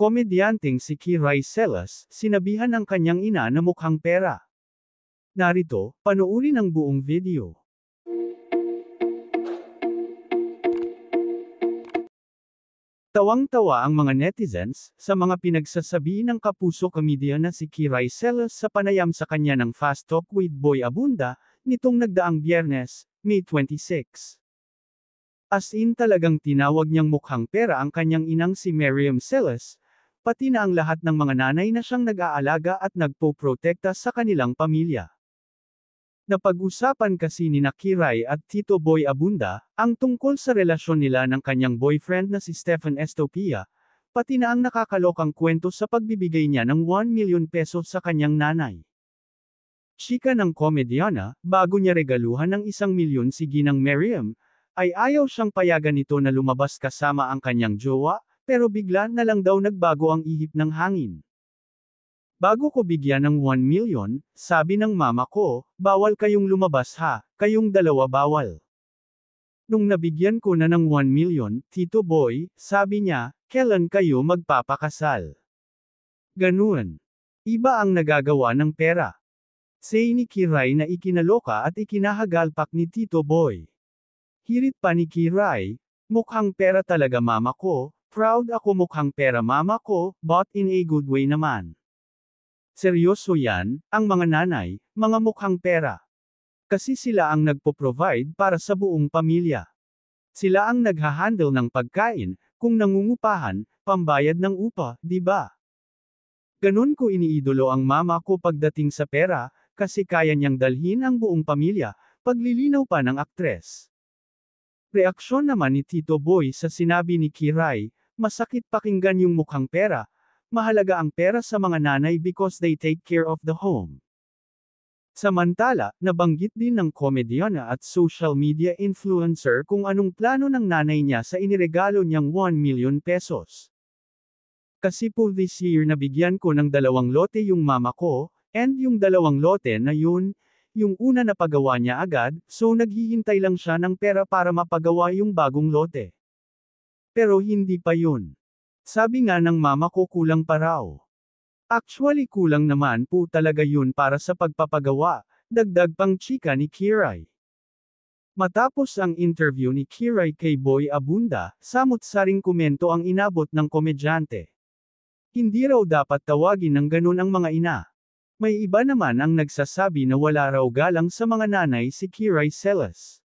Komedyanteng si Kiray Selas, sinabihan ang kanyang ina na mukhang pera. Narito, panoorin ang buong video. Tawang-tawa ang mga netizens sa mga pinagsasabi ng kapuso komedya na si Kiray Selas sa panayam sa kanya ng Fast Talk with Boy Abunda nitong nagdaang biyernes, May 26. As in talagang tinawag niyang mukhang pera ang kanyang inang si Miriam Selas pati na ang lahat ng mga nanay na siyang nag-aalaga at nagpo-protekta sa kanilang pamilya. Napag-usapan kasi ni Nakiray at Tito Boy Abunda, ang tungkol sa relasyon nila ng kanyang boyfriend na si Stephen Estopia, pati na ang nakakalokang kwento sa pagbibigay niya ng 1 million peso sa kanyang nanay. Chika ng komedyana, bago niya regaluhan ng isang milyon si Ginang Miriam, ay ayaw siyang payagan nito na lumabas kasama ang kanyang jowa, pero bigla na lang daw nagbago ang ihip ng hangin. Bago ko bigyan ng 1 million, sabi ng mama ko, bawal kayong lumabas ha, kayong dalawa bawal. Nung nabigyan ko na ng 1 million, Tito Boy, sabi niya, kailan kayo magpapakasal? Ganun. Iba ang nagagawa ng pera. Say ni Kiray na ikinaloka at ikinahagalpak ni Tito Boy. Hirit pa ni Kiray, mukhang pera talaga mama ko, Proud ako mukhang pera mama ko, but in a good way naman. Seryoso yan, ang mga nanay, mga mukhang pera. Kasi sila ang nagpo-provide para sa buong pamilya. Sila ang naghahandle ng pagkain, kung nangungupahan, pambayad ng upa, di ba? Ganun ko iniidolo ang mama ko pagdating sa pera, kasi kaya niyang dalhin ang buong pamilya, paglilinaw pa ng aktres. Reaksyon naman ni Tito Boy sa sinabi ni Kiray, Masakit pakinggan yung mukhang pera, mahalaga ang pera sa mga nanay because they take care of the home. Samantala, nabanggit din ng komedyana at social media influencer kung anong plano ng nanay niya sa iniregalo niyang 1 million pesos. Kasi po this year nabigyan ko ng dalawang lote yung mama ko, and yung dalawang lote na yun, yung una na pagawa niya agad, so naghihintay lang siya ng pera para mapagawa yung bagong lote. Pero hindi pa yun. Sabi nga ng mama ko kulang pa raw. Actually kulang naman po talaga yun para sa pagpapagawa, dagdag pang chika ni Kiray. Matapos ang interview ni Kiray kay Boy Abunda, samot-saring komento ang inabot ng komedyante. Hindi raw dapat tawagin ng ganun ang mga ina. May iba naman ang nagsasabi na wala raw galang sa mga nanay si Kiray Celes.